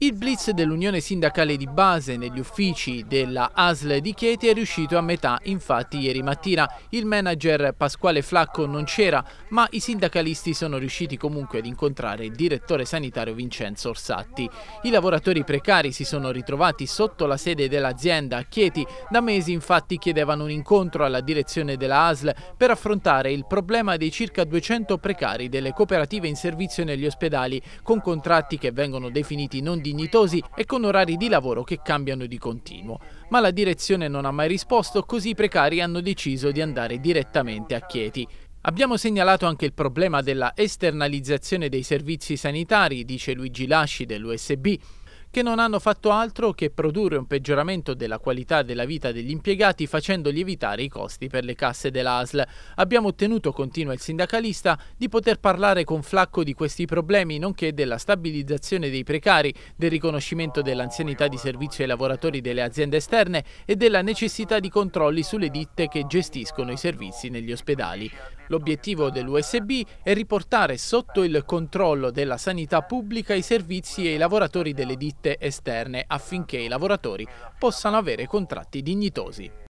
Il blitz dell'Unione Sindacale di Base negli uffici della ASL di Chieti è riuscito a metà, infatti ieri mattina il manager Pasquale Flacco non c'era, ma i sindacalisti sono riusciti comunque ad incontrare il direttore sanitario Vincenzo Orsatti. I lavoratori precari si sono ritrovati sotto la sede dell'azienda a Chieti, da mesi infatti chiedevano un incontro alla direzione della ASL per affrontare il problema dei circa 200 precari delle cooperative in servizio negli ospedali con contratti che vengono definiti non di dignitosi e con orari di lavoro che cambiano di continuo. Ma la direzione non ha mai risposto, così i precari hanno deciso di andare direttamente a Chieti. Abbiamo segnalato anche il problema della esternalizzazione dei servizi sanitari, dice Luigi Lasci dell'USB, che non hanno fatto altro che produrre un peggioramento della qualità della vita degli impiegati facendo lievitare i costi per le casse dell'ASL. Abbiamo ottenuto, continua il sindacalista, di poter parlare con Flacco di questi problemi, nonché della stabilizzazione dei precari, del riconoscimento dell'anzianità di servizio ai lavoratori delle aziende esterne e della necessità di controlli sulle ditte che gestiscono i servizi negli ospedali. L'obiettivo dell'USB è riportare sotto il controllo della sanità pubblica i servizi e i lavoratori delle ditte ditte esterne affinché i lavoratori possano avere contratti dignitosi.